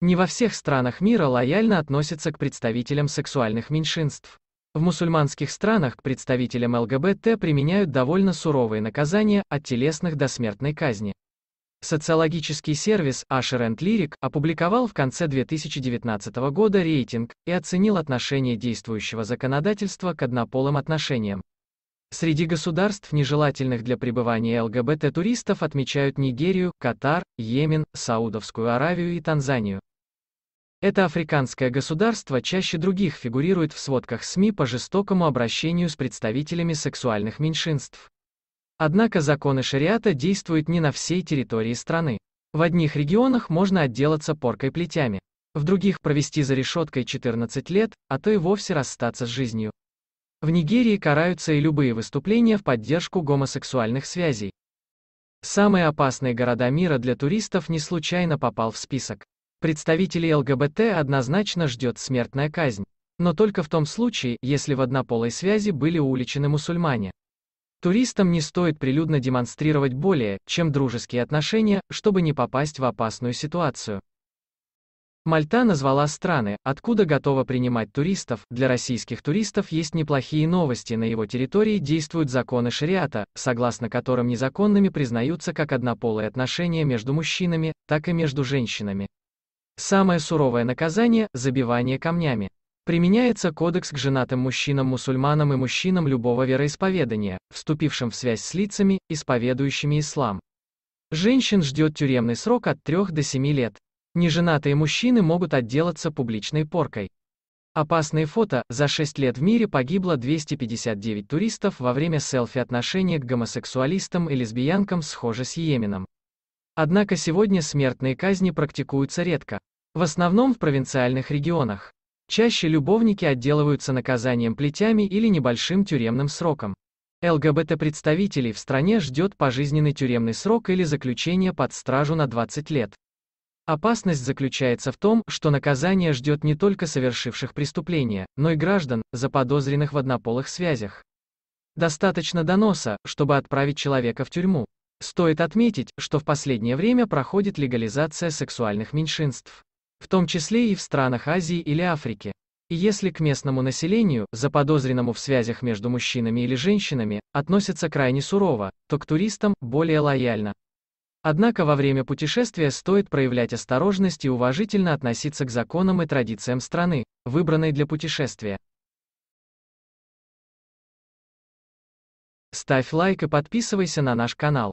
Не во всех странах мира лояльно относятся к представителям сексуальных меньшинств. В мусульманских странах к представителям ЛГБТ применяют довольно суровые наказания от телесных до смертной казни. Социологический сервис Asher and Lyric опубликовал в конце 2019 года рейтинг и оценил отношение действующего законодательства к однополым отношениям. Среди государств, нежелательных для пребывания ЛГБТ-туристов, отмечают Нигерию, Катар, Йемен, Саудовскую Аравию и Танзанию. Это африканское государство чаще других фигурирует в сводках СМИ по жестокому обращению с представителями сексуальных меньшинств. Однако законы шариата действуют не на всей территории страны. В одних регионах можно отделаться поркой плетями, в других провести за решеткой 14 лет, а то и вовсе расстаться с жизнью. В Нигерии караются и любые выступления в поддержку гомосексуальных связей. Самые опасные города мира для туристов не случайно попал в список. Представителей ЛГБТ однозначно ждет смертная казнь. Но только в том случае, если в однополой связи были уличены мусульмане. Туристам не стоит прилюдно демонстрировать более, чем дружеские отношения, чтобы не попасть в опасную ситуацию. Мальта назвала страны, откуда готова принимать туристов. Для российских туристов есть неплохие новости. На его территории действуют законы шариата, согласно которым незаконными признаются как однополые отношения между мужчинами, так и между женщинами. Самое суровое наказание – забивание камнями. Применяется кодекс к женатым мужчинам-мусульманам и мужчинам любого вероисповедания, вступившим в связь с лицами, исповедующими ислам. Женщин ждет тюремный срок от 3 до 7 лет. Неженатые мужчины могут отделаться публичной поркой. Опасные фото. За 6 лет в мире погибло 259 туристов во время селфи-отношения к гомосексуалистам и лесбиянкам схоже с Йеменом. Однако сегодня смертные казни практикуются редко. В основном в провинциальных регионах. Чаще любовники отделываются наказанием плетями или небольшим тюремным сроком. ЛГБТ-представителей в стране ждет пожизненный тюремный срок или заключение под стражу на 20 лет. Опасность заключается в том, что наказание ждет не только совершивших преступления, но и граждан, заподозренных в однополых связях. Достаточно доноса, чтобы отправить человека в тюрьму. Стоит отметить, что в последнее время проходит легализация сексуальных меньшинств в том числе и в странах Азии или Африки. И если к местному населению, заподозренному в связях между мужчинами или женщинами, относятся крайне сурово, то к туристам – более лояльно. Однако во время путешествия стоит проявлять осторожность и уважительно относиться к законам и традициям страны, выбранной для путешествия. Ставь лайк и подписывайся на наш канал.